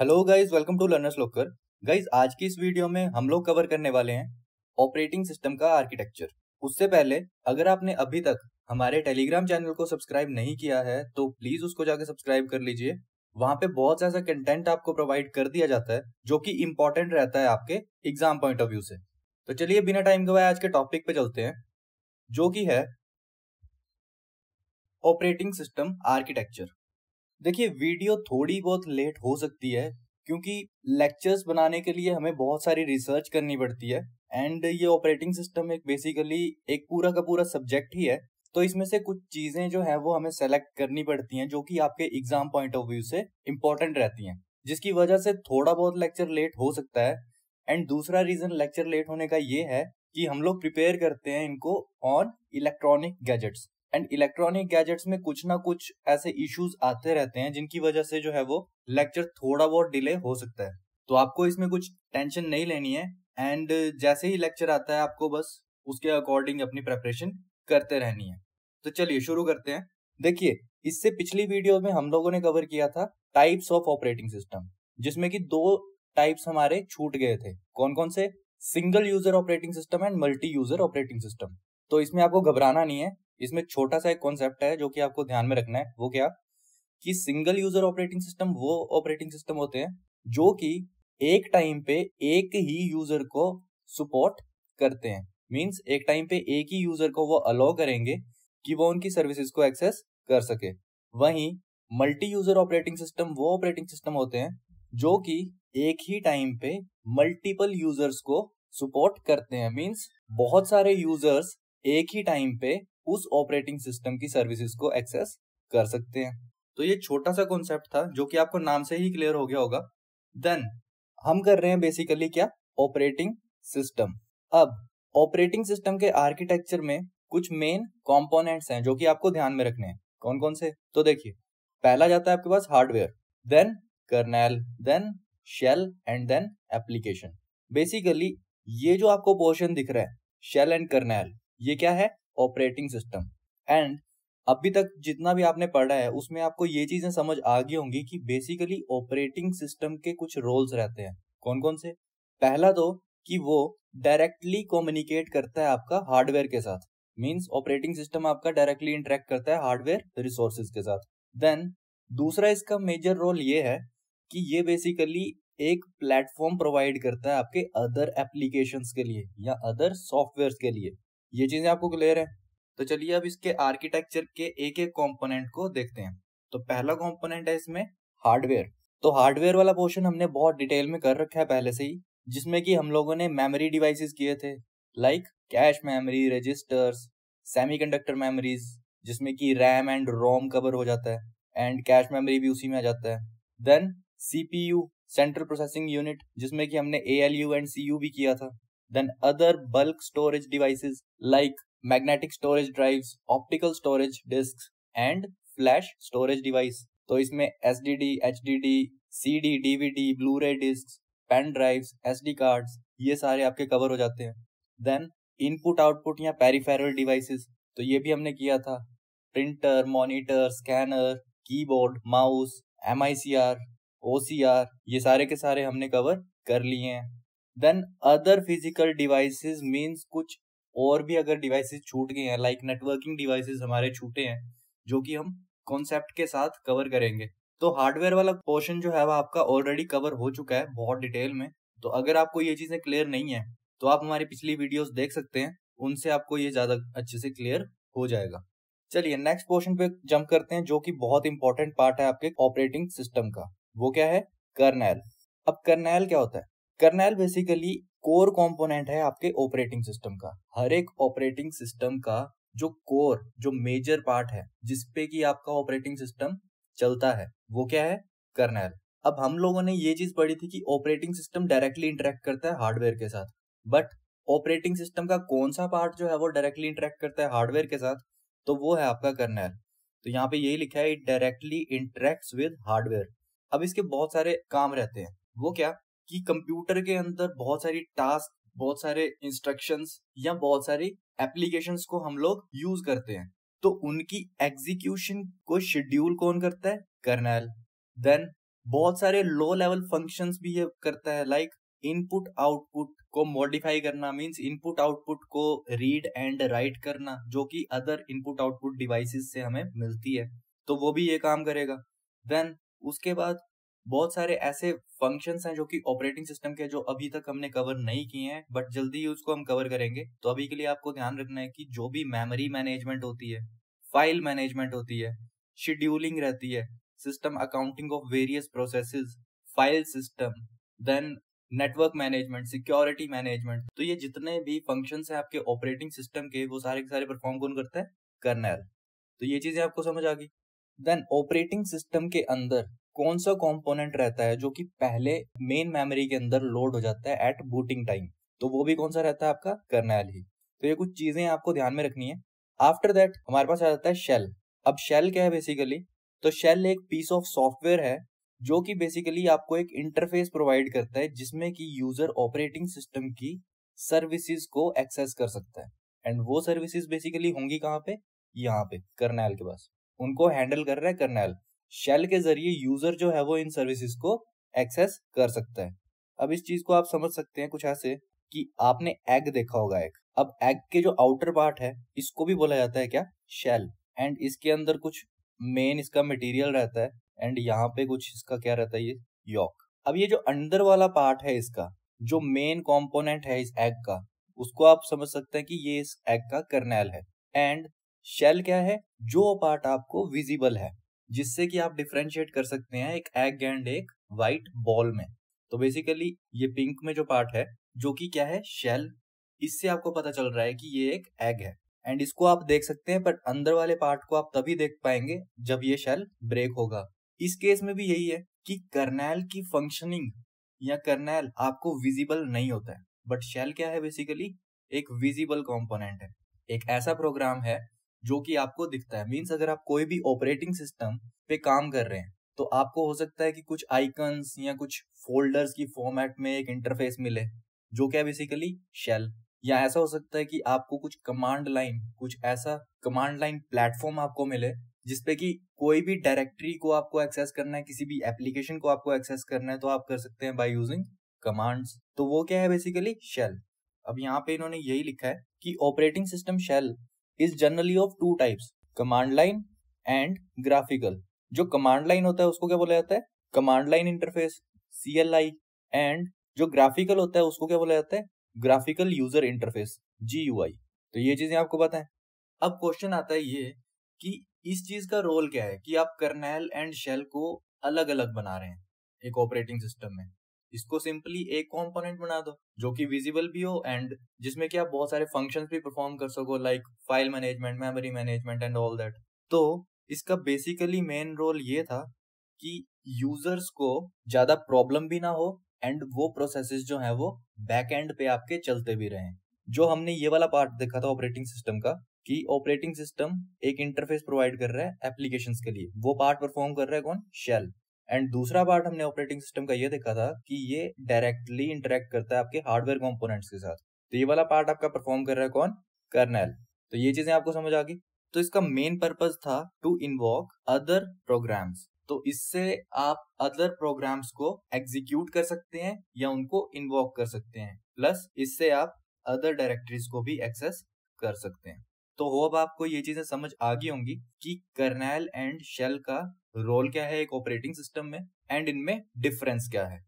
Hello guys welcome to learners locker guys आज की इस वीडियो में हम लोग कवर करने वाले हैं ऑपरेटिंग सिस्टम का आर्किटेक्चर उससे पहले अगर आपने अभी तक हमारे टेलीग्राम चैनल को सब्सक्राइब नहीं किया है तो प्लीज उसको जाके सब्सक्राइब कर लीजिए वहां पे बहुत ज्यादा कंटेंट आपको प्रोवाइड कर दिया जाता है जो की इम्पोर्टेंट रहता है आपके एग्जाम पॉइंट ऑफ व्यू से तो चलिए बिना टाइम गवाए आज के टॉपिक पे चलते हैं जो की है ऑपरेटिंग सिस्टम आर्किटेक्चर देखिए वीडियो थोड़ी बहुत लेट हो सकती है क्योंकि लेक्चर्स बनाने के लिए हमें बहुत सारी रिसर्च करनी पड़ती है एंड ये ऑपरेटिंग सिस्टम एक बेसिकली एक पूरा का पूरा सब्जेक्ट ही है तो इसमें से कुछ चीजें जो है वो हमें सेलेक्ट करनी पड़ती हैं जो कि आपके एग्जाम पॉइंट ऑफ व्यू से इम्पोर्टेंट रहती हैं जिसकी वजह से थोड़ा बहुत लेक्चर लेट हो सकता है एंड दूसरा रीजन लेक्चर लेट होने का ये है कि हम लोग प्रिपेयर करते हैं इनको on electronic gadgets and electronic gadgets में कुछ ना कुछ ऐसे इश्यूज आते रहते हैं जिनकी वजह से जो है वो लेक्चर थोड़ा बहुत डिले हो सकता है तो आपको इसमें कुछ टेंशन नहीं लेनी है एंड जैसे ही लेक्चर आता है आपको बस उसके अकॉर्डिंग अपनी प्रेपरेशन करते रहनी है तो चलिए शुरू करते हैं देखिए इससे पिछली वीडियो में हम लोगों ने कवर किया था टाइप्स ऑफ ऑपरेटिंग सिस्टम जिसमें कि दो टाइप्स हमारे छूट गए थे कौन कौन से single user operating system and multi user operating system तो इसमें आपको घबराना नहीं है इसमें छोटा सा एक कॉन्सेप्ट है जो कि आपको ध्यान में रखना है वो क्या कि सिंगल यूजर ऑपरेटिंग सिस्टम वो ऑपरेटिंग सिस्टम होते हैं जो कि एक टाइम पे एक ही यूजर को सपोर्ट करते हैं मींस एक टाइम पे एक ही यूजर को वो अलाउ करेंगे कि वो उनकी सर्विसेज को एक्सेस कर सके वहीं मल्टी यूजर ऑपरेटिंग सिस्टम वो ऑपरेटिंग सिस्टम होते हैं जो कि एक ही टाइम पे मल्टीपल यूजर्स को सपोर्ट करते हैं मींस बहुत सारे यूजर्स एक ही टाइम पे उस ऑपरेटिंग सिस्टम की सर्विसेज को एक्सेस कर सकते हैं तो ये छोटा सा कॉन्सेप्ट था जो कि आपको नाम से ही क्लियर हो गया होगा देन हम कर रहे हैं बेसिकली क्या ऑपरेटिंग सिस्टम अब ऑपरेटिंग सिस्टम के आर्किटेक्चर में कुछ मेन कॉम्पोनेंट्स हैं जो कि आपको ध्यान में रखने हैं कौन कौन से तो देखिए पहला जाता है आपके पास hardware then kernel then shell and then application basically ये जो आपको पोर्शन दिख रहा है शेल एंड कर्नेल ये क्या है ऑपरेटिंग सिस्टम एंड अभी तक जितना भी आपने पढ़ा है उसमें आपको ये चीजें समझ आ गई होंगी कि बेसिकली ऑपरेटिंग सिस्टम के कुछ रोल्स रहते हैं कौन कौन से पहला तो कि वो डायरेक्टली कम्युनिकेट करता है आपका हार्डवेयर के साथ मीन्स ऑपरेटिंग सिस्टम आपका डायरेक्टली इंटरेक्ट करता है हार्डवेयर रिसोर्सेज के साथ देन दूसरा इसका मेजर रोल ये है कि ये बेसिकली एक प्लेटफॉर्म प्रोवाइड करता है आपके अदर एप्लीकेशंस के लिए या अदर सॉफ्टवेयर के लिए ये चीजें आपको क्लियर है तो चलिए अब इसके आर्किटेक्चर के एक एक कॉम्पोनेंट को देखते हैं तो पहला कॉम्पोनेंट है इसमें हार्डवेयर तो हार्डवेयर वाला पोर्शन हमने बहुत डिटेल में कर रखा है पहले से ही जिसमें कि हम लोगों ने मेमोरी डिवाइसेस किए थे like cache memory registers semiconductor memories जिसमें कि रैम एंड रोम कवर हो जाता है एंड कैश मेमोरी भी उसी में आ जाता है then CPU central processing unit जिसमें कि हमने A L U and C U भी किया था than other bulk storage devices like magnetic storage drives, optical storage disks, and flash storage device. तो इसमें S D D H D D C D D V D blu ray disc pen drive S D card ये सारे आपके cover हो जाते हैं then input output या peripheral devices तो ये भी हमने किया था printer monitor scanner keyboard mouse M I C R O C R ये सारे के सारे हमने कवर कर लिए हैं then other physical devices means कुछ और भी अगर डिवाइसेस छूट गए हैं लाइक नेटवर्किंग डिवाइसेस हमारे छूटे हैं जो कि हम कॉन्सेप्ट के साथ कवर करेंगे तो हार्डवेयर वाला पोर्शन जो है वह आपका ऑलरेडी कवर हो चुका है बहुत डिटेल में तो अगर आपको ये चीजें क्लियर नहीं है तो आप हमारी पिछली वीडियोस देख सकते हैं उनसे आपको ये ज्यादा अच्छे से क्लियर हो जाएगा चलिए नेक्स्ट पोर्शन पे जंप करते हैं जो कि बहुत इंपॉर्टेंट पार्ट है आपके ऑपरेटिंग सिस्टम का वो क्या है कर्नेल अब कर्नेल क्या होता है कर्नेल बेसिकली कोर कंपोनेंट है आपके ऑपरेटिंग सिस्टम का हर एक ऑपरेटिंग सिस्टम का जो कोर जो मेजर पार्ट है जिसपे की आपका ऑपरेटिंग सिस्टम चलता है वो क्या है कर्नेल अब हम लोगों ने ये चीज पढ़ी थी कि ऑपरेटिंग सिस्टम डायरेक्टली इंटरेक्ट करता है हार्डवेयर के साथ बट ऑपरेटिंग सिस्टम का कौन सा पार्ट जो है वो डायरेक्टली इंटरेक्ट करता है हार्डवेयर के साथ तो वो है आपका कर्नेल तो यहाँ पे यही लिखा है it directly interact with hardware अब इसके बहुत सारे काम रहते हैं वो क्या कि कंप्यूटर के अंदर बहुत सारी टास्क बहुत सारे इंस्ट्रक्शंस या बहुत सारी एप्लीकेशन को हम लोग यूज करते हैं तो उनकी एग्जीक्यूशन को शेड्यूल कौन करता है कर्नल देन बहुत सारे लो लेवल फंक्शंस भी ये करता है लाइक इनपुट आउटपुट को मॉडिफाई करना मींस इनपुट आउटपुट को रीड एंड राइट करना जो कि अदर इनपुट आउटपुट डिवाइसेस से हमें मिलती है तो वो भी ये काम करेगा देन उसके बाद बहुत सारे ऐसे फंक्शन हैं जो कि ऑपरेटिंग सिस्टम के जो अभी तक हमने कवर नहीं किए हैं बट जल्दी ही उसको हम कवर करेंगे तो अभी के लिए आपको ध्यान रखना है कि जो भी मेमोरी मैनेजमेंट होती है फाइल मैनेजमेंट होती है शेड्यूलिंग रहती है system accounting of various process file system then network management security management तो ये जितने भी फंक्शन है आपके ऑपरेटिंग सिस्टम के वो सारे के सारे परफॉर्म कौन करता है कर्नल तो ये चीजें आपको समझ आ गई देन ऑपरेटिंग सिस्टम के अंदर कौन सा कंपोनेंट रहता है जो कि पहले मेन मेमोरी के अंदर लोड हो जाता है एट बूटिंग टाइम तो वो भी कौन सा रहता है आपका कर्नल ही तो ये कुछ चीजें आपको ध्यान में रखनी है आफ्टर दैट हमारे पास आ जाता है शेल अब शेल क्या है बेसिकली तो शेल एक पीस ऑफ सॉफ्टवेयर है जो कि बेसिकली आपको एक इंटरफेस प्रोवाइड करता है जिसमें कि यूजर ऑपरेटिंग सिस्टम की सर्विसेज को एक्सेस कर सकता है एंड वो सर्विसेज बेसिकली होंगी कहाँ पे यहाँ पे करनैल के पास उनको हैंडल कर रहा है करनैल शेल के जरिए यूजर जो है वो इन सर्विसेज को एक्सेस कर सकता है अब इस चीज को आप समझ सकते हैं कुछ ऐसे कि आपने एग देखा होगा एक अब एग के जो आउटर पार्ट है इसको भी बोला जाता है क्या शेल एंड इसके अंदर कुछ मेन इसका मटेरियल रहता है एंड यहाँ पे कुछ इसका क्या रहता है ये यॉक अब ये जो अंदर वाला पार्ट है इसका जो मेन कंपोनेंट है इस एग का उसको आप समझ सकते हैं कि ये इस एग का कर्नेल है एंड शेल क्या है जो पार्ट आपको विजिबल है जिससे कि आप डिफ्रेंशिएट कर सकते हैं एक एग एंड एक वाइट बॉल में तो बेसिकली ये पिंक में जो पार्ट है जो कि क्या है शेल इससे आपको पता चल रहा है कि ये एक एग है एंड इसको आप देख सकते हैं बट अंदर वाले पार्ट को आप तभी देख पाएंगे जब ये शेल ब्रेक होगा इस केस में भी यही है कि कर्नैल की फंक्शनिंग या कर्नैल आपको विजिबल नहीं होता है बट शेल क्या है बेसिकली एक विजिबल कॉम्पोनेंट है एक ऐसा प्रोग्राम है जो कि आपको दिखता है मीन्स अगर आप कोई भी ऑपरेटिंग सिस्टम पे काम कर रहे हैं तो आपको हो सकता है कि कुछ आइकन्स या कुछ फोल्डर्स की फॉर्मेट में एक इंटरफेस मिले जो क्या बेसिकली शेल या ऐसा हो सकता है कि आपको कुछ कमांड लाइन कुछ ऐसा कमांड लाइन प्लेटफॉर्म आपको मिले जिसपे कि कोई भी डायरेक्टरी को आपको एक्सेस करना है किसी भी एप्लीकेशन को आपको एक्सेस करना है तो आप कर सकते हैं बाय यूजिंग कमांड्स तो वो क्या है बेसिकली शेल अब यहाँ पे इन्होंने यही लिखा है कि operating system shell is generally of two types command line and graphical जो कमांड लाइन होता है उसको क्या बोला जाता है command line interface C L I and जो ग्राफिकल होता है उसको क्या बोला जाता है graphical user interface G U I तो ये चीजें आपको है अब क्वेश्चन आता है ये कि इस चीज का रोल क्या है कि आप कर्नेल एंड शेल को अलग अलग बना रहे हैं एक ऑपरेटिंग सिस्टम में इसको सिंपली एक कॉम्पोनेंट बना दो जो कि विजिबल भी हो एंड जिसमें कि आप बहुत सारे फंक्शंस भी परफॉर्म कर सको like file management memory management and all that तो इसका बेसिकली मेन रोल ये था कि यूजर्स को ज्यादा प्रॉब्लम भी ना हो एंड वो प्रोसेसेस जो है वो बैक एंड पे आपके चलते भी रहे जो हमने ये वाला पार्ट देखा था ऑपरेटिंग सिस्टम का कि ऑपरेटिंग सिस्टम एक इंटरफेस प्रोवाइड कर रहा है एप्लीकेशंस के लिए वो पार्ट परफॉर्म कर रहा है कौन शेल एंड दूसरा पार्ट हमने ऑपरेटिंग सिस्टम का ये देखा था कि ये डायरेक्टली इंटरेक्ट करता है आपके हार्डवेयर कॉम्पोनेंट्स के साथ तो ये वाला पार्ट आपका परफॉर्म कर रहा है कौन कर्नल तो ये चीजें आपको समझ आ गई तो इसका मेन पर्पज था टू इन्वॉक अदर प्रोग्राम्स तो इससे आप अदर प्रोग्राम्स को एग्जीक्यूट कर सकते हैं या उनको इन्वॉक कर सकते हैं प्लस इससे आप अदर डायरेक्टरीज को भी एक्सेस कर सकते हैं तो होप आपको ये चीजें समझ आ गई होंगी कि कर्नेल एंड शेल का रोल क्या है एक ऑपरेटिंग सिस्टम में एंड इनमें डिफरेंस क्या है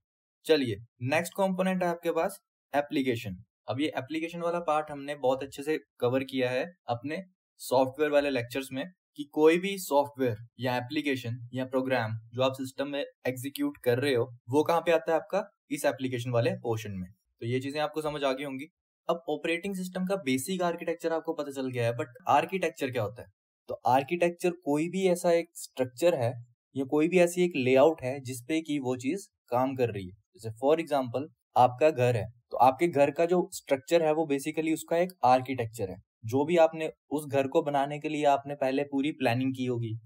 चलिए नेक्स्ट कंपोनेंट है आपके पास एप्लीकेशन अब ये एप्लीकेशन वाला पार्ट हमने बहुत अच्छे से कवर किया है अपने सॉफ्टवेयर वाले लेक्चर्स में कि कोई भी सॉफ्टवेयर या एप्लीकेशन या प्रोग्राम जो आप सिस्टम में एग्जीक्यूट कर रहे हो वो कहाँ पे आता है आपका इस एप्लीकेशन वाले पोर्शन में तो ये चीजें आपको समझ आ गई होंगी अब ऑपरेटिंग सिस्टम का बेसिक आर्किटेक्चर आपको पता चल गया है बट आर्किटेक्चर क्या होता है तो आर्किटेक्चर कोई भी ऐसा एक स्ट्रक्चर है या कोई भी ऐसी एक लेआउट है जिसपे कि वो चीज काम कर रही है जैसे फॉर एग्जाम्पल आपका घर है तो आपके घर का जो स्ट्रक्चर है वो बेसिकली उसका एक आर्किटेक्चर है जो भी आपने उस घर को बनाने के लिए आपने पहले पूरी प्लानिंग की होगी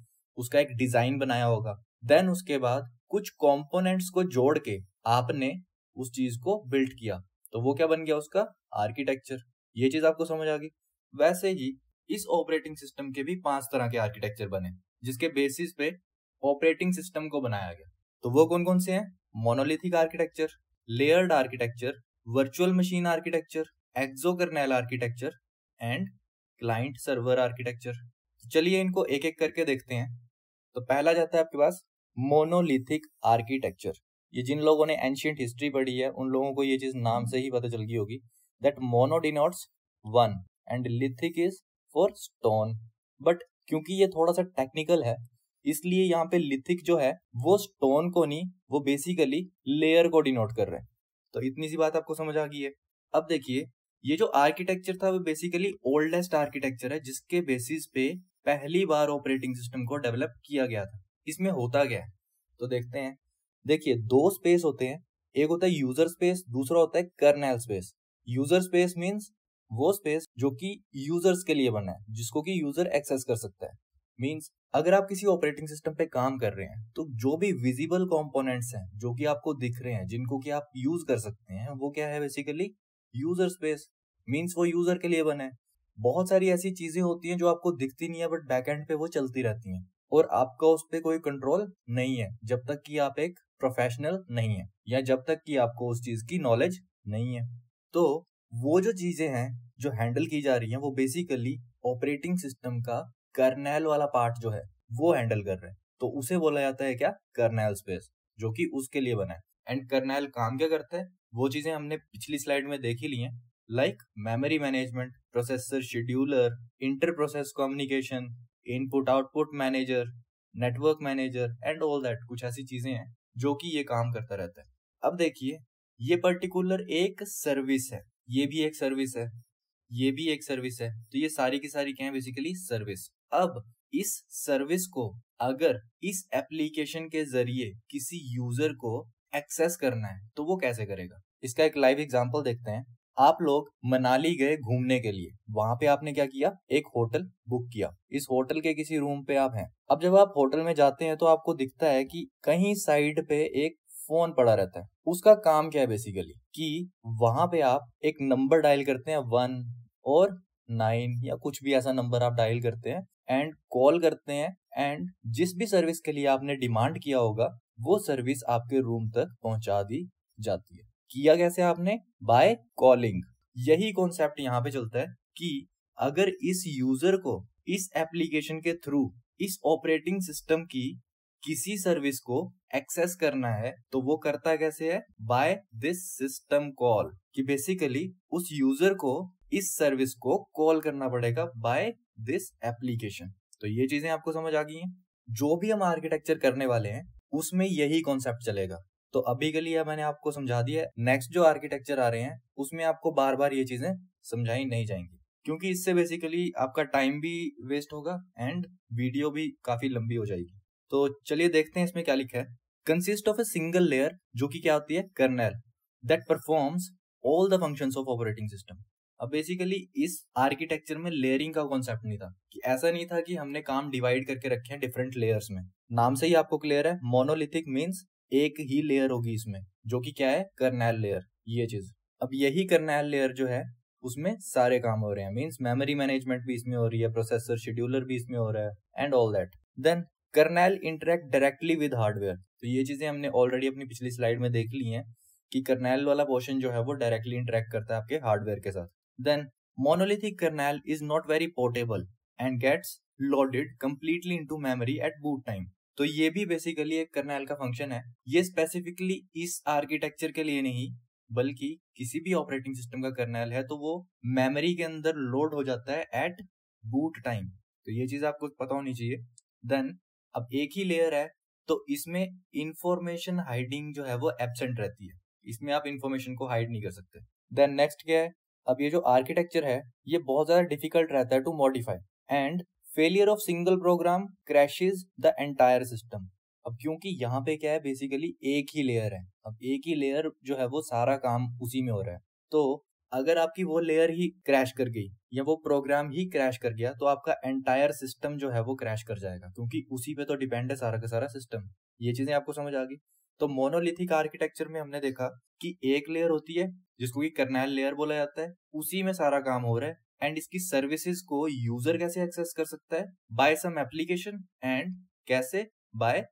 उसका एक डिजाइन बनाया होगा देन उसके बाद कुछ कंपोनेंट्स को जोड़ के आपने उस चीज को बिल्ड किया तो वो क्या बन गया उसका आर्किटेक्चर ये चीज आपको समझ आ गई वैसे ही इस ऑपरेटिंग सिस्टम के भी पांच तरह के आर्किटेक्चर बने जिसके बेसिस पे ऑपरेटिंग सिस्टम को बनाया गया तो वो कौन कौन से हैं monolithic architecture layered architecture virtual machine architecture exo kernel architecture and client server architecture चलिए इनको एक एक करके देखते हैं तो पहला जाता है आपके पास मोनोलिथिक आर्किटेक्चर ये जिन लोगों ने एंशियंट हिस्ट्री पढ़ी है उन लोगों को ये चीज नाम से ही पता चल गई होगी that mono denotes one and lithic is for stone but क्योंकि ये थोड़ा सा टेक्निकल है इसलिए यहाँ पे लिथिक जो है वो स्टोन को नहीं वो बेसिकली लेयर को डिनोट कर रहे हैं तो इतनी सी बात आपको समझ आ गई है अब देखिए ये जो आर्किटेक्चर था वो बेसिकली ओल्डेस्ट आर्किटेक्चर है जिसके बेसिस पे पहली बार ऑपरेटिंग सिस्टम को डेवलप किया गया था इसमें होता गया है तो देखते हैं देखिए दो स्पेस होते हैं एक होता है यूजर स्पेस दूसरा होता है kernel space user space means वो स्पेस जो कि यूजर्स के लिए बना है जिसको कि यूजर एक्सेस कर सकता है मीन्स अगर आप किसी ऑपरेटिंग सिस्टम पे काम कर रहे हैं तो जो भी विजिबल कॉम्पोनेंट्स हैं जो कि आपको दिख रहे हैं जिनको कि आप यूज कर सकते हैं वो क्या है बेसिकली यूजर स्पेस मीन्स वो यूजर के लिए बना है बहुत सारी ऐसी चीजें होती हैं जो आपको दिखती नहीं है बट बैक एंड पे वो चलती रहती हैं और आपका उस पर कोई कंट्रोल नहीं है जब तक कि आप एक प्रोफेशनल नहीं है या जब तक कि आपको उस चीज की नॉलेज नहीं है तो वो जो चीजें हैं जो हैंडल की जा रही हैं वो बेसिकली ऑपरेटिंग सिस्टम का कर्नेल वाला पार्ट जो है वो हैंडल कर रहे हैं तो उसे बोला जाता है क्या कर्नेल स्पेस जो कि उसके लिए बना है एंड कर्नेल काम क्या करता है वो चीजें हमने पिछली स्लाइड में देखी ली हैं like memory management processor scheduler inter process communication input output manager network manager and all that कुछ ऐसी चीजें हैं जो कि ये काम करता रहता है अब देखिए ये पर्टिकुलर एक सर्विस है ये भी एक सर्विस है ये भी एक सर्विस है तो ये सारी की सारी क्या है बेसिकली सर्विस अब इस सर्विस को अगर इस एप्लीकेशन के जरिए किसी यूजर को एक्सेस करना है तो वो कैसे करेगा इसका एक लाइव एग्जाम्पल देखते हैं आप लोग मनाली गए घूमने के लिए वहां पे आपने क्या किया एक होटल बुक किया इस होटल के किसी रूम पे आप हैं अब जब आप होटल में जाते हैं तो आपको दिखता है कि कहीं साइड पे एक फोन पड़ा रहता है उसका काम क्या है बेसिकली कि वहां पे आप एक नंबर डायल करते हैं वन और नाइन या कुछ भी ऐसा नंबर आप डायल करते हैं एंड कॉल करते हैं एंड जिस भी सर्विस के लिए आपने डिमांड किया होगा वो सर्विस आपके रूम तक पहुंचा दी जाती है किया कैसे आपने बाय कॉलिंग यही कॉन्सेप्ट यहाँ पे चलता है कि अगर इस यूजर को इस एप्लीकेशन के थ्रू इस ऑपरेटिंग सिस्टम की किसी सर्विस को एक्सेस करना है तो वो करता कैसे है बाय दिस सिस्टम कॉल कि बेसिकली उस यूजर को इस सर्विस को कॉल करना पड़ेगा बाय दिस एप्लीकेशन तो ये चीजें आपको समझ आ गई हैं जो भी हम आर्किटेक्चर करने वाले हैं उसमें यही कॉन्सेप्ट चलेगा तो अभी के लिए मैंने आपको समझा दिया नेक्स्ट जो आर्किटेक्चर आ रहे हैं उसमें आपको बार बार ये चीजें समझाई नहीं जाएंगी क्योंकि इससे बेसिकली आपका टाइम भी वेस्ट होगा एंड वीडियो भी काफी लंबी हो जाएगी तो चलिए देखते हैं इसमें क्या लिखा है consist of a single layer जो कि क्या होती है kernel that performs all the functions of operating system अब बेसिकली इस आर्किटेक्चर में लेयरिंग का कॉन्सेप्ट नहीं था कि ऐसा नहीं था कि हमने काम डिवाइड करके रखे हैं डिफरेंट लेयर्स में नाम से ही आपको क्लियर है मोनोलिथिक मीन्स एक ही लेयर होगी इसमें जो कि क्या है कर्नैल लेयर ये चीज अब यही कर्नैल लेयर जो है उसमें सारे काम हो रहे हैं मीन्स मेमोरी मैनेजमेंट भी इसमें हो रही है प्रोसेसर शेड्यूलर भी इसमें हो रहा है and all that then kernel interact directly with hardware तो ये चीज़ें हमने ऑलरेडी अपनी पिछली स्लाइड में देख ली हैं कि करनाल वाला पोर्शन जो है वो डायरेक्टली इंटरेक्ट करता है आपके हार्डवेयर के साथ then monolithic is not very portable and gets loaded completely into memory at boot time तो ये भी बेसिकली एक कर्नल का फंक्शन है ये स्पेसिफिकली इस आर्किटेक्चर के लिए नहीं बल्कि किसी भी ऑपरेटिंग सिस्टम का करनाल है तो वो मेमोरी के अंदर लोड हो जाता है एट बूट टाइम तो ये चीज आपको पता होनी चाहिए देन अब एक ही लेयर है तो इसमें इंफॉर्मेशन हाइडिंग जो है वो एबसेंट रहती है इसमें आप इंफॉर्मेशन को हाइड नहीं कर सकते देन नेक्स्ट क्या है अब ये जो आर्किटेक्चर है ये बहुत ज्यादा डिफिकल्ट रहता है to modify and failure of single program crashes the entire system अब क्योंकि यहाँ पे क्या है बेसिकली एक ही लेयर है अब एक ही लेयर जो है वो सारा काम उसी में हो रहा है तो अगर आपकी वो लेयर ही क्रैश कर गई या वो प्रोग्राम ही क्रैश कर गया तो आपका एंटायर सिस्टम जो है वो क्रैश कर जाएगा क्योंकि उसी पे तो डिपेंड है सारा का सारा सिस्टम ये चीजें आपको समझ आ गई तो मोनोलिथिक आर्किटेक्चर में हमने देखा कि एक लेयर होती है जिसको कि कर्नैल लेयर बोला जाता है उसी में सारा काम हो रहा है एंड इसकी सर्विसेज को यूजर कैसे एक्सेस कर सकता है बाय सम एप्लीकेशन एंड कैसे बाय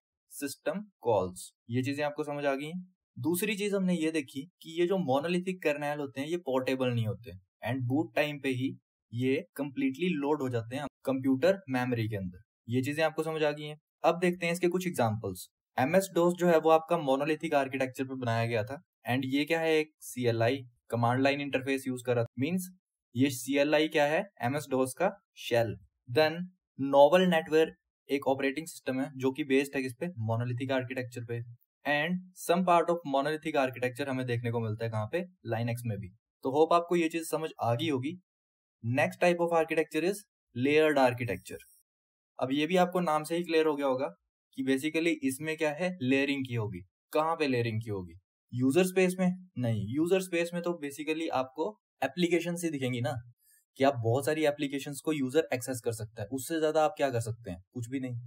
सिस्टम कॉल्स ये चीजें आपको समझ आ गई हैं दूसरी चीज हमने ये देखी कि ये जो मोनोलिथिक कर्नैल होते हैं ये पोर्टेबल नहीं होते एंड बूट टाइम पे ही ये कम्प्लीटली लोड हो जाते हैं कंप्यूटर मेमोरी के अंदर ये चीजें आपको समझ आ गई हैं अब देखते हैं इसके कुछ एग्जाम्पल्स एम एस डोस जो है वो आपका मोनोलिथिक आर्किटेक्चर पर बनाया गया था एंड ये क्या है एक C L I command line interface use करा मीन्स ये सी एल आई क्या है एम एस डोस का शेल देन नोवल नेटवर्क एक ऑपरेटिंग सिस्टम है जो कि बेस्ड है किस पे मोनोलिथिक आर्किटेक्चर पे and some part of monolithic architecture हमें देखने को मिलता है कहाँ पे लाइनेक्स में भी तो होप आपको ये चीज समझ आ गई होगी next type of architecture is layered architecture अब ये भी आपको नाम से ही क्लियर हो गया होगा कि बेसिकली इसमें क्या है लेयरिंग की होगी कहाँ पे लेयरिंग की होगी यूजर स्पेस में नहीं यूजर स्पेस में तो बेसिकली आपको एप्लीकेशन ही दिखेंगी ना कि आप बहुत सारी एप्लीकेशन को यूजर एक्सेस कर सकता है उससे ज्यादा आप क्या कर सकते हैं कुछ भी नहीं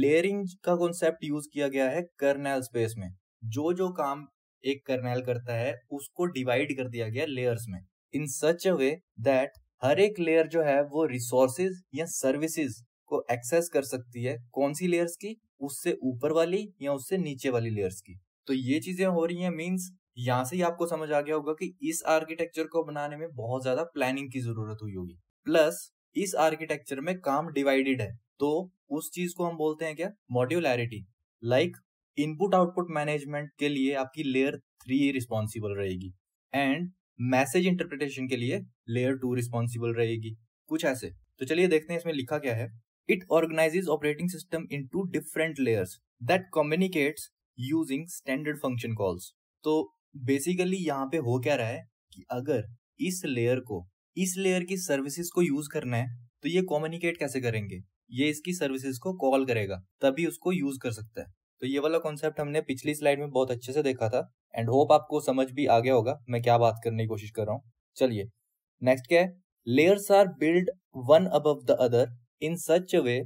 लेयरिंग का कॉन्सेप्ट यूज किया गया है कर्नेल स्पेस में जो जो काम एक कर्नेल करता है उसको डिवाइड कर दिया गया लेयर्स में इन सच अ वे दैट हर एक लेयर जो है वो रिसोर्सेज या सर्विसेज को एक्सेस कर सकती है कौन सी लेयर्स की उससे ऊपर वाली या उससे नीचे वाली लेयर्स की तो ये चीजें हो रही हैं मींस यहाँ से ही आपको समझ आ गया होगा कि इस आर्किटेक्चर को बनाने में बहुत ज्यादा प्लानिंग की जरूरत हुई होगी प्लस इस आर्किटेक्चर में काम डिवाइडेड है तो उस चीज को हम बोलते हैं क्या modularity like input output management के लिए आपकी लेयर थ्री रिस्पॉन्सिबल रहेगी एंड मैसेज इंटरप्रिटेशन के लिए लेयर टू रिस्पॉन्सिबल रहेगी कुछ ऐसे तो चलिए देखते हैं इसमें लिखा क्या है it organizes operating system into different layers that communicates using standard function calls तो बेसिकली यहाँ पे हो क्या रहा है कि अगर इस लेयर को इस लेयर की सर्विसेज को यूज करना है तो ये कम्युनिकेट कैसे करेंगे ये इसकी सर्विसेज को कॉल करेगा तभी उसको यूज कर सकता है तो ये वाला कॉन्सेप्ट हमने पिछली स्लाइड में बहुत अच्छे से देखा था एंड होप आपको समझ भी आ गया होगा मैं क्या बात करने की कोशिश कर रहा हूँ चलिए नेक्स्ट क्या है layers are build one above the other in such a way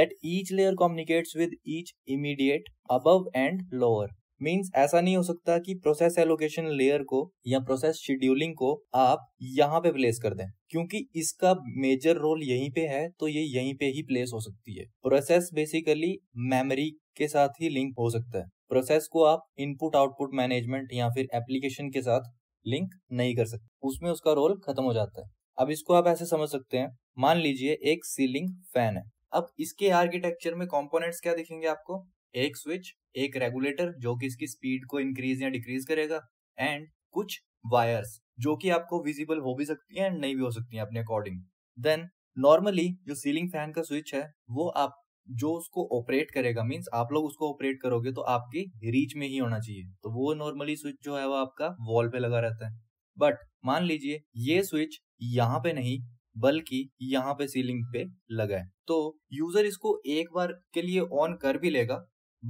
that each layer communicates with each immediate above and lower means ऐसा नहीं हो सकता कि प्रोसेस एलोकेशन लेयर को या प्रोसेस शेड्यूलिंग को आप यहाँ पे प्लेस कर दें क्योंकि इसका मेजर रोल यहीं पे है तो ये यहीं पे ही प्लेस हो सकती है प्रोसेस बेसिकली मेमोरी के साथ ही लिंक हो सकता है प्रोसेस को आप इनपुट आउटपुट मैनेजमेंट या फिर एप्लीकेशन के साथ लिंक नहीं कर सकते उसमें उसका रोल खत्म हो जाता है अब इसको आप ऐसे समझ सकते हैं मान लीजिए एक सीलिंग फैन है अब इसके आर्किटेक्चर में कंपोनेंट्स क्या दिखेंगे आपको एक स्विच एक रेगुलेटर जो कि इसकी स्पीड को इंक्रीज या डिक्रीज करेगा एंड कुछ वायर्स जो कि आपको विजिबल हो भी सकती है एंड नहीं भी हो सकती है अपने अकॉर्डिंग देन नॉर्मली जो सीलिंग फैन का स्विच है वो आप जो उसको ऑपरेट करेगा मीन्स आप लोग उसको ऑपरेट करोगे तो आपकी रीच में ही होना चाहिए तो वो नॉर्मली स्विच जो है वो आपका वॉल पे लगा रहता है बट मान लीजिए ये स्विच यहाँ पे नहीं बल्कि यहाँ पे सीलिंग पे लगा है तो यूजर इसको एक बार के लिए ऑन कर भी लेगा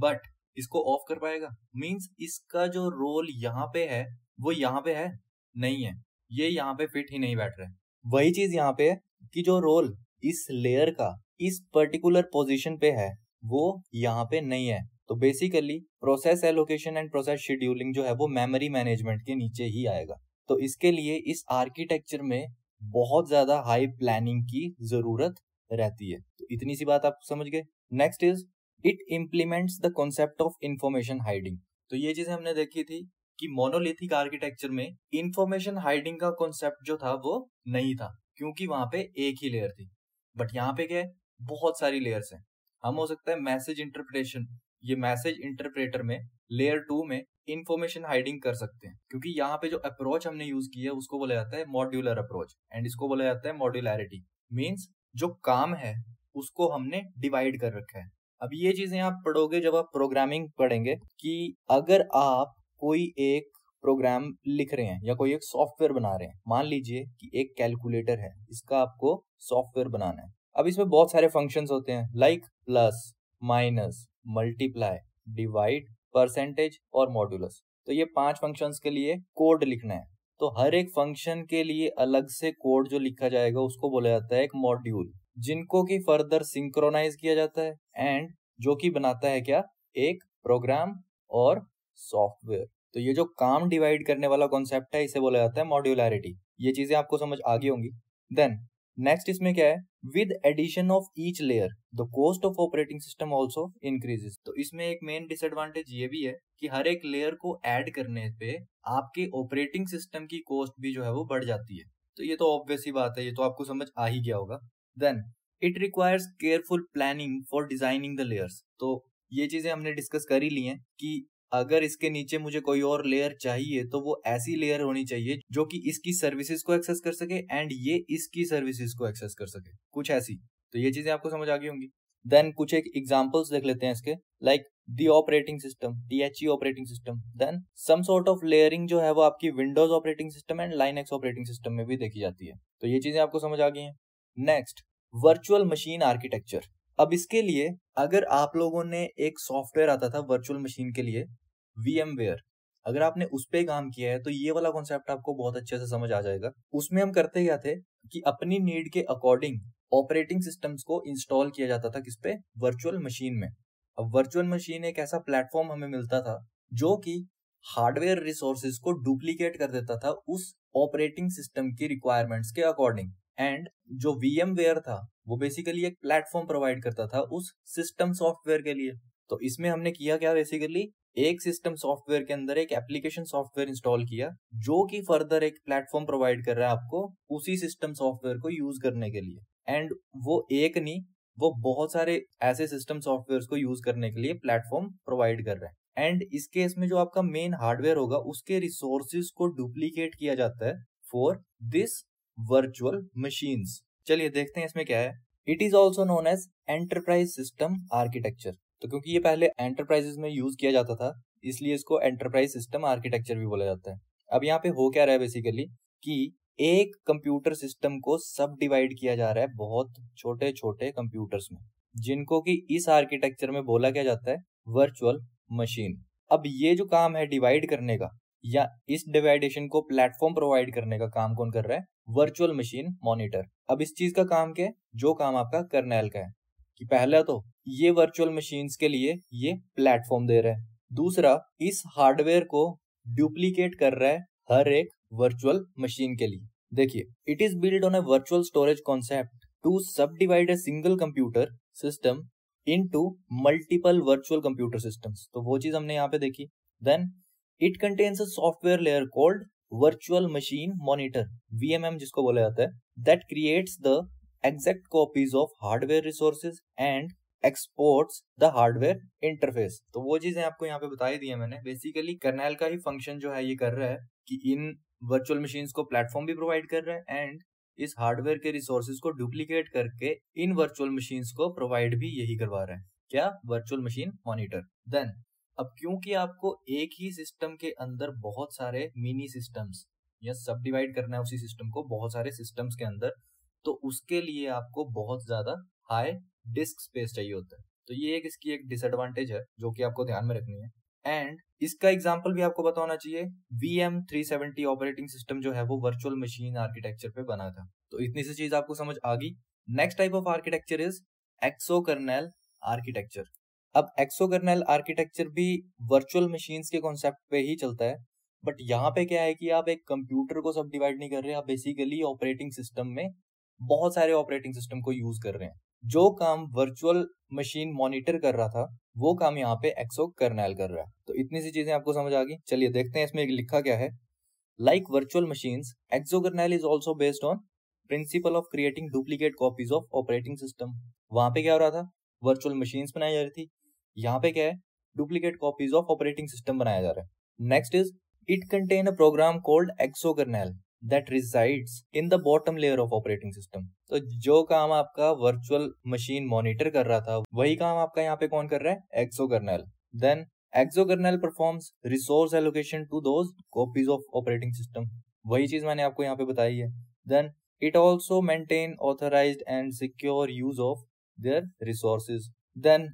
बट इसको ऑफ कर पाएगा मीन्स इसका जो रोल यहाँ पे है वो यहाँ पे है नहीं है ये यहाँ पे फिट ही नहीं बैठ रहा है वही चीज यहाँ पे कि जो रोल इस लेयर का इस पर्टिकुलर पोजीशन पे है वो यहाँ पे नहीं है तो basically process allocation and process scheduling जो है वो मेमोरी मैनेजमेंट के नीचे ही आएगा तो इसके लिए इस आर्किटेक्चर में बहुत ज्यादा हाई प्लानिंग की जरूरत रहती है तो इतनी सी बात आप समझ गए next is it implements the concept of information hiding तो ये चीजें हमने देखी थी कि मोनोलिथिक आर्किटेक्चर में इन्फॉर्मेशन हाइडिंग का कॉन्सेप्ट जो था वो नहीं था क्योंकि वहां पे एक ही लेयर थी बट यहाँ पे क्या है बहुत सारी लेयर्स हैं हम हो सकता है मैसेज इंटरप्रिटेशन ये मैसेज इंटरप्रेटर में लेयर टू में इन्फॉर्मेशन हाइडिंग कर सकते हैं क्योंकि यहाँ पे जो अप्रोच हमने यूज किया है उसको बोला जाता है मॉड्यूलर अप्रोच एंड इसको बोला जाता है मॉड्यूलैरिटी मीन्स जो काम है उसको हमने डिवाइड कर रखा है अब ये चीजें आप पढ़ोगे जब आप प्रोग्रामिंग पढ़ेंगे कि अगर आप कोई एक प्रोग्राम लिख रहे हैं या कोई एक सॉफ्टवेयर बना रहे हैं मान लीजिए कि एक कैलकुलेटर है इसका आपको सॉफ्टवेयर बनाना है अब इसमें बहुत सारे फंक्शन होते हैं like plus minus multiply divide percentage और मॉड्यूलस तो ये पांच फंक्शंस के लिए कोड लिखना है तो हर एक फंक्शन के लिए अलग से कोड जो लिखा जाएगा उसको बोला जाता है एक मॉड्यूल जिनको की फर्दर सिंक्रोनाइज किया जाता है एंड जो कि बनाता है क्या एक प्रोग्राम और सॉफ्टवेयर तो ये जो काम डिवाइड करने वाला कॉन्सेप्ट है इसे बोला जाता है मॉड्यूलरिटी ये चीजें आपको समझ आगे होंगी देन नेक्स्ट इसमें क्या है with addition of each layer the cost of operating system also increases तो इसमें एक मेन डिसएडवांटेज ये भी है कि हर एक लेयर को ऐड करने पे आपके ऑपरेटिंग सिस्टम की कॉस्ट भी जो है वो बढ़ जाती है तो ये तो ऑब्वियस ही बात है ये तो आपको समझ आ ही गया होगा then it requires careful planning for designing the layers तो ये चीजें हमने डिस्कस कर ही ली हैं कि अगर इसके नीचे मुझे कोई और लेयर चाहिए तो वो ऐसी लेयर होनी चाहिए जो कि इसकी सर्विसेज को एक्सेस कर सके एंड ये इसकी सर्विसेज को एक्सेस कर सके कुछ ऐसी तो ये चीजें आपको समझ आ गई होंगी देन कुछ एक एग्जाम्पल्स देख लेते हैं इसके like the operating system D H E operating system then some sort of layering जो है वो आपकी Windows operating system and X operating system में भी देखी जाती है तो ये चीजें आपको समझ आ गई हैं नेक्स्ट वर्चुअल मशीन आर्किटेक्चर अब इसके लिए अगर आप लोगों ने एक सॉफ्टवेयर आता था वर्चुअल मशीन के लिए वी अगर आपने उस पर काम किया है तो ये वाला कॉन्सेप्ट आपको बहुत अच्छे से समझ आ जाएगा उसमें हम करते क्या थे कि अपनी नीड के अकॉर्डिंग ऑपरेटिंग सिस्टम्स को इंस्टॉल किया जाता था किस पे वर्चुअल मशीन में अब वर्चुअल मशीन एक ऐसा प्लेटफॉर्म हमें मिलता था जो कि हार्डवेयर रिसोर्सेज को डुप्लीकेट कर देता था उस ऑपरेटिंग सिस्टम की रिक्वायरमेंट्स के अकॉर्डिंग एंड जो वी वेयर था वो बेसिकली एक प्लेटफॉर्म प्रोवाइड करता था उस सिस्टम सॉफ्टवेयर के लिए तो इसमें हमने किया क्या बेसिकली एक सिस्टम सॉफ्टवेयर के अंदर एक एप्लीकेशन सॉफ्टवेयर इंस्टॉल किया जो कि फर्दर एक प्लेटफॉर्म प्रोवाइड कर रहा है आपको उसी सिस्टम सॉफ्टवेयर को यूज करने के लिए एंड वो एक नहीं वो बहुत सारे ऐसे सिस्टम सॉफ्टवेयर को यूज करने के लिए प्लेटफॉर्म प्रोवाइड कर रहे हैं एंड इस केस में जो आपका मेन हार्डवेयर होगा उसके रिसोर्सेज को डुप्लीकेट किया जाता है फॉर दिस वर्चुअल मशीन चलिए देखते हैं इसमें क्या है it is also known as enterprise system architecture तो क्योंकि ये पहले एंटरप्राइजेस में यूज किया जाता था इसलिए इसको एंटरप्राइज सिस्टम आर्किटेक्चर भी बोला जाता है अब यहाँ पे हो क्या रहा है बेसिकली कि एक कंप्यूटर सिस्टम को सब डिवाइड किया जा रहा है बहुत छोटे छोटे कंप्यूटर्स में जिनको कि इस आर्किटेक्चर में बोला क्या जाता है वर्चुअल मशीन अब ये जो काम है डिवाइड करने का या इस डिवाइडेशन को प्लेटफॉर्म प्रोवाइड करने का काम कौन कर रहा है वर्चुअल मशीन मॉनिटर अब इस चीज का काम क्या है जो काम आपका करनेल का है कि पहला तो ये वर्चुअल मशीन के लिए ये प्लेटफॉर्म दे रहा है दूसरा इस हार्डवेयर को डुप्लीकेट कर रहा है हर एक वर्चुअल मशीन के लिए देखिए it is build on a virtual storage concept to subdivide a single computer system into multiple virtual computer system तो वो चीज हमने यहाँ पे देखी then it contains a software layer called virtual machine monitor VMM जिसको बोला जाता है that creates the exact copies of hardware resources and exports the hardware interface तो वो चीजें आपको यहाँ पे बताई दी है मैंने बेसिकली करनेल का ही फंक्शन जो है ये कर रहा है कि इन वर्चुअल मशीन को प्लेटफॉर्म भी प्रोवाइड कर रहा है एंड इस हार्डवेयर के रिसोर्सेज को डुप्लीकेट करके इन वर्चुअल मशीन को प्रोवाइड भी यही करवा रहे हैं क्या वर्चुअल मशीन मॉनिटर देन अब क्योंकि आपको एक ही सिस्टम के अंदर बहुत सारे मिनी सिस्टम्स या सब डिवाइड करना है उसी सिस्टम को बहुत सारे सिस्टम्स के अंदर तो उसके लिए आपको बहुत ज्यादा हाई डिस्क स्पेस चाहिए होता है तो ये एक इसकी एक डिसएडवांटेज है जो कि आपको ध्यान में रखनी है एंड इसका एग्जाम्पल भी आपको बताना चाहिए V M three seventy operating system जो है वो वर्चुअल मशीन आर्किटेक्चर पे बना था तो इतनी सी चीज आपको समझ आ गई next type of architecture is exo kernel architecture अब एक्सोकर्नल आर्किटेक्चर भी वर्चुअल मशीन्स के कॉन्सेप्ट पे ही चलता है बट यहाँ पे क्या है कि आप एक कंप्यूटर को सब डिवाइड नहीं कर रहे आप बेसिकली ऑपरेटिंग सिस्टम में बहुत सारे ऑपरेटिंग सिस्टम को यूज कर रहे हैं जो काम वर्चुअल मशीन मॉनिटर कर रहा था वो काम यहाँ पे एक्सो कर्नैल कर रहा है तो इतनी सी चीजें आपको समझ आ गई चलिए देखते हैं इसमें एक लिखा क्या है like virtual machine exo kernel is also based on principle of creating duplicate copies of operating system वहां पे क्या हो रहा था वर्चुअल मशीन्स बनाई जा रही थी यहाँ पे क्या है duplicate copies of operating system बनाया जा रहा है next is it contain a program called exokernel that resides in the bottom layer of operating system तो जो काम आपका वर्चुअल मशीन मॉनिटर कर रहा था वही काम आपका यहाँ पे कौन कर रहा है exo kernel then exo kernel performs resource allocation to those copies of operating system वही चीज मैंने आपको यहाँ पे बताई है then it also maintain authorize and secure use of their resources then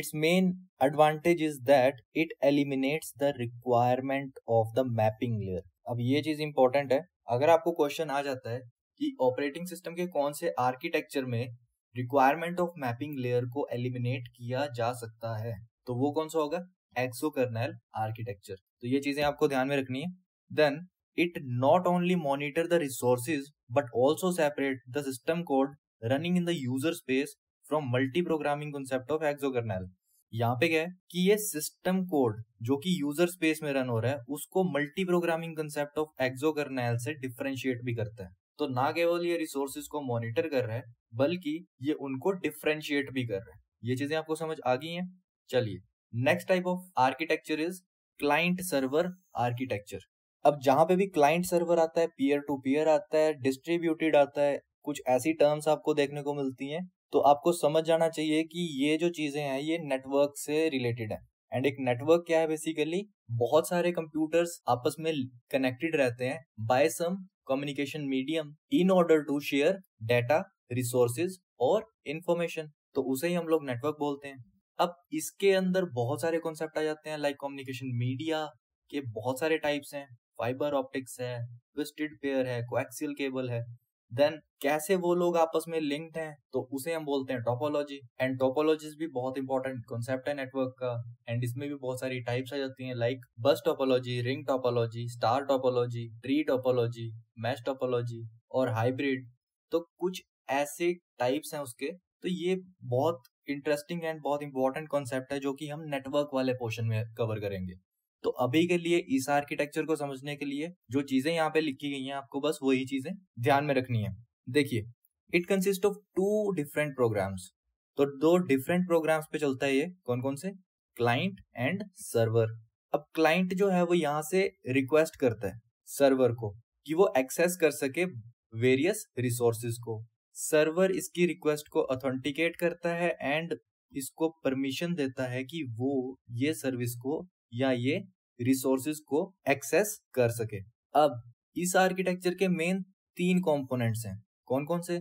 its main advantage is that it eliminates the requirement of the mapping layer अब ये चीज इंपॉर्टेंट है अगर आपको क्वेश्चन आ जाता है कि ऑपरेटिंग सिस्टम के कौन से आर्किटेक्चर में रिक्वायरमेंट ऑफ मैपिंग लेयर को एलिमिनेट किया जा सकता है तो वो कौन सा होगा एक्सो कर्नल आर्किटेक्चर तो ये चीजें आपको ध्यान में रखनी है then it not only monitor the resources but also separate the system code running in the user space from multi programming concept of exokernel यहाँ पे क्या है कि ये सिस्टम कोड जो कि यूजर स्पेस में रन हो रहा है उसको multi programming concept of exokernel से डिफ्रेंशिएट भी करता है तो ना केवल ये रिसोर्सेज को मॉनिटर कर रहा है बल्कि ये उनको डिफ्रेंशिएट भी कर रहा है ये चीजें आपको समझ आ गई हैं चलिए next type of architecture is client server architecture अब जहां पे भी क्लाइंट सर्वर आता है पीयर टू पीयर आता है डिस्ट्रीब्यूटेड आता है कुछ ऐसी टर्म्स आपको देखने को मिलती हैं तो आपको समझ जाना चाहिए कि ये जो चीजें हैं ये नेटवर्क से रिलेटेड है एंड एक नेटवर्क क्या है बेसिकली बहुत सारे कंप्यूटर्स आपस में कनेक्टेड रहते हैं by some communication medium in order to share data resources और इंफॉर्मेशन तो उसे ही हम लोग नेटवर्क बोलते हैं अब इसके अंदर बहुत सारे कॉन्सेप्ट आ जाते हैं लाइक कम्युनिकेशन मीडिया के बहुत सारे टाइप्स हैं फाइबर ऑप्टिक्स है ट्विस्टेड पेयर है कोएक्सियल केबल है देन कैसे वो लोग आपस में लिंक्ड हैं तो उसे हम बोलते हैं टोपोलॉजी एंड टोपोलॉजीज भी बहुत इंपॉर्टेंट कॉन्सेप्ट है नेटवर्क का एंड इसमें भी बहुत सारी टाइप्स आ जाती हैं like bus topology ring topology star topology tree topology mesh topology और हाइब्रिड तो कुछ ऐसे टाइप्स हैं उसके तो ये बहुत इंटरेस्टिंग एंड बहुत इंपॉर्टेंट कॉन्सेप्ट है जो कि हम नेटवर्क वाले पोर्शन में कवर करेंगे तो अभी के लिए इस आर्किटेक्चर को समझने के लिए जो चीजें यहाँ पे लिखी गई हैं आपको बस वही चीजें ध्यान में रखनी है देखिए it consist of two different programs तो दो डिफरेंट प्रोग्राम्स पे चलता है ये कौन कौन से क्लाइंट एंड सर्वर अब क्लाइंट जो है वो यहाँ से रिक्वेस्ट करता है सर्वर को कि वो एक्सेस कर सके वेरियस रिसोर्सेज को सर्वर इसकी रिक्वेस्ट को ऑथेंटिकेट करता है एंड इसको परमिशन देता है कि वो ये सर्विस को या ये रिसोर्सेज को एक्सेस कर सके अब इस आर्किटेक्चर के मेन तीन कंपोनेंट्स हैं कौन कौन से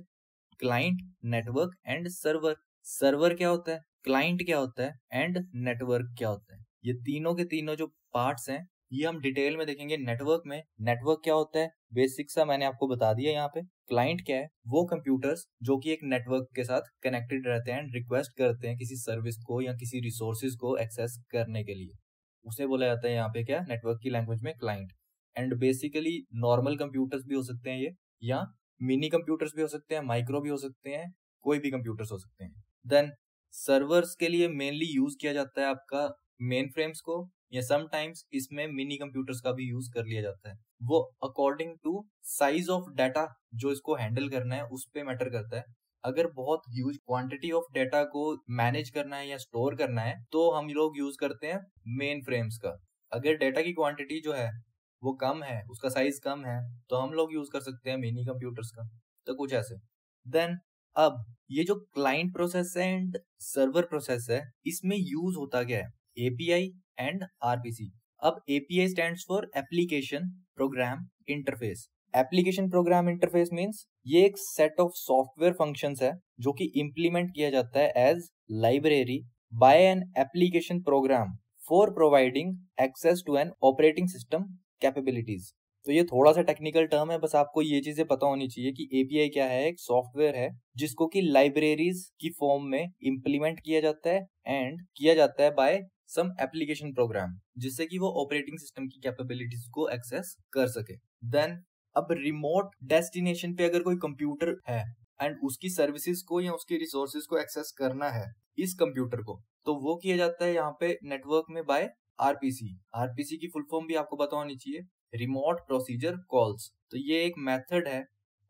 client network and server server क्या होता है क्लाइंट क्या होता है एंड नेटवर्क क्या होता है ये तीनों के तीनों जो पार्ट्स हैं ये हम डिटेल में देखेंगे नेटवर्क में नेटवर्क क्या होता है बेसिक सा मैंने आपको बता दिया यहाँ पे क्लाइंट क्या है वो कंप्यूटर्स जो कि एक नेटवर्क के साथ कनेक्टेड रहते हैं एंड रिक्वेस्ट करते हैं किसी सर्विस को या किसी रिसोर्सेज को एक्सेस करने के लिए उसे बोला जाता है यहाँ पे क्या नेटवर्क की लैंग्वेज में client and basically normal computers भी हो सकते हैं ये या मिनी कंप्यूटर्स भी हो सकते हैं माइक्रो भी हो सकते हैं कोई भी कंप्यूटर्स हो सकते हैं देन सर्वर्स के लिए मेनली यूज किया जाता है आपका मेन फ्रेम्स को या समटाइम्स इसमें मिनी कंप्यूटर्स का भी यूज कर लिया जाता है वो according to size of data जो इसको हैंडल करना है उस पर मैटर करता है अगर बहुत ह्यूज क्वांटिटी ऑफ डेटा को मैनेज करना है या स्टोर करना है तो हम लोग यूज करते हैं मेन फ्रेम्स का अगर डेटा की क्वांटिटी जो है वो कम है उसका साइज कम है तो हम लोग यूज कर सकते हैं मिनी कंप्यूटर्स का तो कुछ ऐसे देन अब ये जो क्लाइंट प्रोसेस है एंड सर्वर प्रोसेस है इसमें यूज होता क्या है एपीआई एंड आरपीसी अब API stand for application program interface application program interface means ये एक सेट ऑफ सॉफ्टवेयर फंक्शंस है जो कि इम्प्लीमेंट किया जाता है as library by an application program for providing access to an operating system capabilities तो ये थोड़ा सा टेक्निकल टर्म है बस आपको ये चीजें पता होनी चाहिए कि एपीआई क्या है एक सॉफ्टवेयर है जिसको कि लाइब्रेरीज की फॉर्म में इम्प्लीमेंट किया जाता है एंड किया जाता है बाय सम एप्लीकेशन प्रोग्राम जिससे कि वो ऑपरेटिंग सिस्टम की कैपेबिलिटीज को एक्सेस कर सके देन अब रिमोट डेस्टिनेशन पे अगर कोई कंप्यूटर है एंड उसकी सर्विसेज को या उसकी रिसोर्सेज को एक्सेस करना है इस कंप्यूटर को तो वो किया जाता है यहाँ पे नेटवर्क में बाय आरपीसी आरपीसी की फुल फॉर्म भी आपको पता होनी चाहिए रिमोट प्रोसीजर कॉल्स तो ये एक मेथड है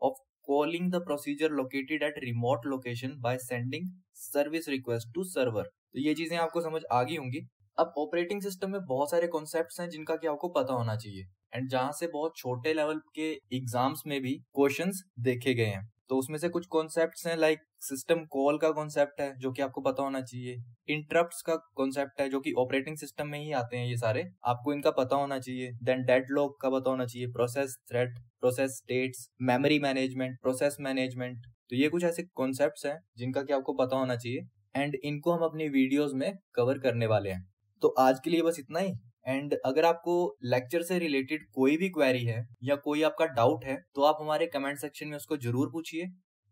of calling the procedure located at remote location by sending service request to server तो ये चीजें आपको समझ आ गई होंगी अब ऑपरेटिंग सिस्टम में बहुत सारे कॉन्सेप्ट हैं जिनका कि आपको पता होना चाहिए एंड जहाँ से बहुत छोटे लेवल के एग्जाम्स में भी क्वेश्चन देखे गए हैं तो उसमें से कुछ कॉन्सेप्ट हैं लाइक सिस्टम कॉल का कॉन्सेप्ट है जो कि आपको पता होना चाहिए इंटरप्ट का कॉन्सेप्ट है जो कि ऑपरेटिंग सिस्टम में ही आते हैं ये सारे आपको इनका पता होना चाहिए देन डेड लॉक का पता होना चाहिए process thread process states memory management process management तो ये कुछ ऐसे कॉन्सेप्ट हैं जिनका कि आपको पता होना चाहिए एंड इनको हम अपनी वीडियोस में कवर करने वाले हैं तो आज के लिए बस इतना ही एंड अगर आपको लेक्चर से रिलेटेड कोई भी क्वेरी है या कोई आपका डाउट है तो आप हमारे कमेंट सेक्शन में उसको जरूर पूछिए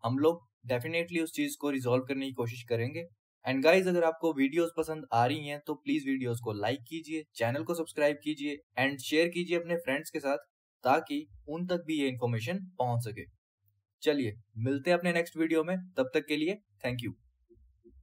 हम लोग डेफिनेटली उस चीज को रिजोल्व करने की कोशिश करेंगे एंड गाइज अगर आपको वीडियोस पसंद आ रही हैं तो प्लीज वीडियोस को लाइक कीजिए चैनल को सब्सक्राइब कीजिए एंड शेयर कीजिए अपने फ्रेंड्स के साथ ताकि उन तक भी ये इन्फॉर्मेशन पहुंच सके चलिए मिलते हैं अपने नेक्स्ट वीडियो में तब तक के लिए थैंक यू